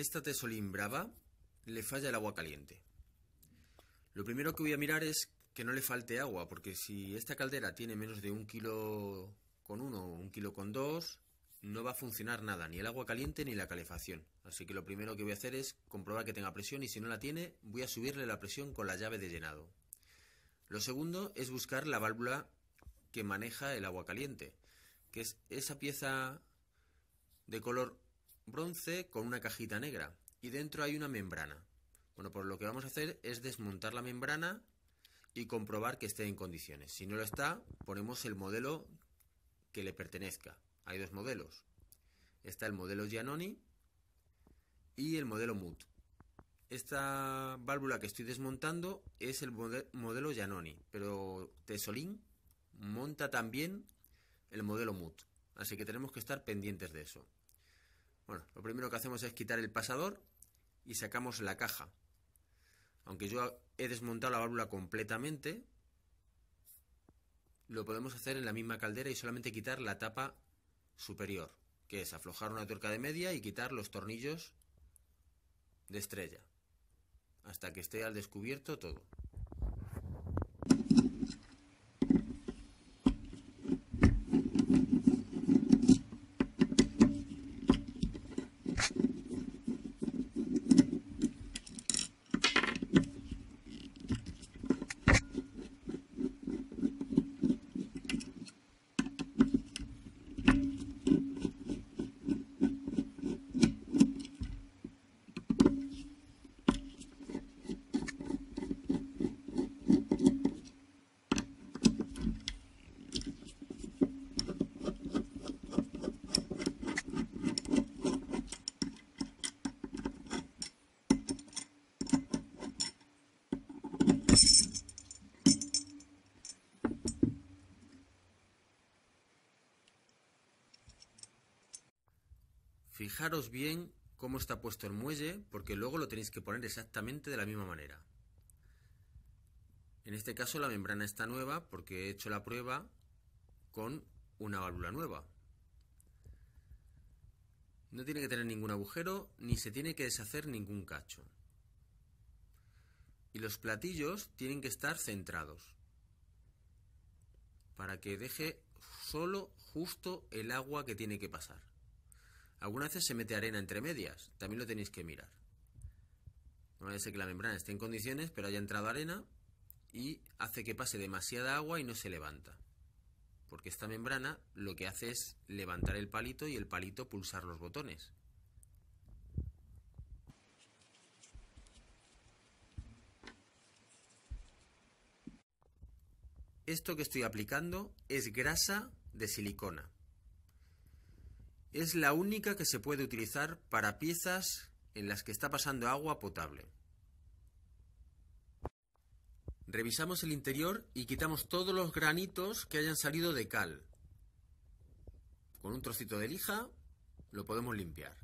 esta tesolín brava le falla el agua caliente. Lo primero que voy a mirar es que no le falte agua, porque si esta caldera tiene menos de un kilo con uno o un kilo con dos, no va a funcionar nada, ni el agua caliente ni la calefacción. Así que lo primero que voy a hacer es comprobar que tenga presión y si no la tiene, voy a subirle la presión con la llave de llenado. Lo segundo es buscar la válvula que maneja el agua caliente, que es esa pieza de color bronce con una cajita negra y dentro hay una membrana. Bueno, pues lo que vamos a hacer es desmontar la membrana y comprobar que esté en condiciones. Si no lo está, ponemos el modelo que le pertenezca. Hay dos modelos. Está el modelo Giannoni y el modelo MUT. Esta válvula que estoy desmontando es el modelo Giannoni, pero tesolin monta también el modelo MUT. Así que tenemos que estar pendientes de eso. Bueno, lo primero que hacemos es quitar el pasador y sacamos la caja. Aunque yo he desmontado la válvula completamente, lo podemos hacer en la misma caldera y solamente quitar la tapa superior, que es aflojar una tuerca de media y quitar los tornillos de estrella, hasta que esté al descubierto todo. fijaros bien cómo está puesto el muelle, porque luego lo tenéis que poner exactamente de la misma manera. En este caso la membrana está nueva porque he hecho la prueba con una válvula nueva. No tiene que tener ningún agujero ni se tiene que deshacer ningún cacho. Y los platillos tienen que estar centrados para que deje solo justo el agua que tiene que pasar. Algunas veces se mete arena entre medias, también lo tenéis que mirar. No ser que la membrana esté en condiciones, pero haya entrado arena y hace que pase demasiada agua y no se levanta. Porque esta membrana lo que hace es levantar el palito y el palito pulsar los botones. Esto que estoy aplicando es grasa de silicona. Es la única que se puede utilizar para piezas en las que está pasando agua potable. Revisamos el interior y quitamos todos los granitos que hayan salido de cal. Con un trocito de lija lo podemos limpiar.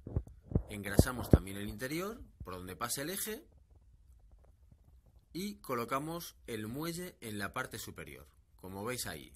Engrasamos también el interior por donde pasa el eje y colocamos el muelle en la parte superior, como veis ahí.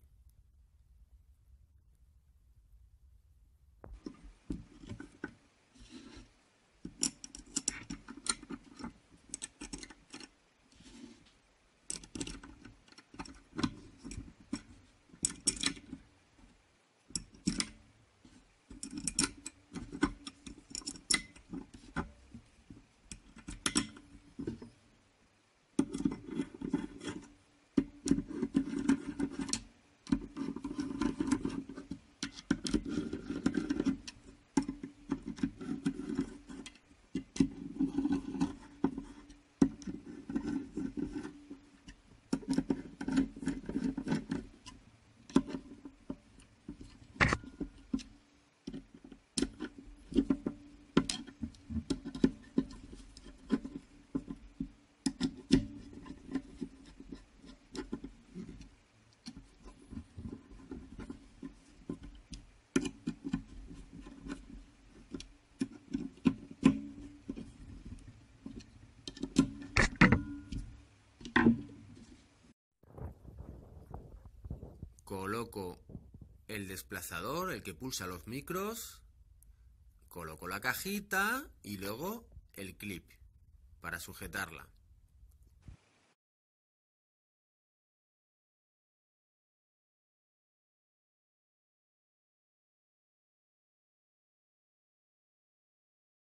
coloco el desplazador, el que pulsa los micros, coloco la cajita y luego el clip para sujetarla.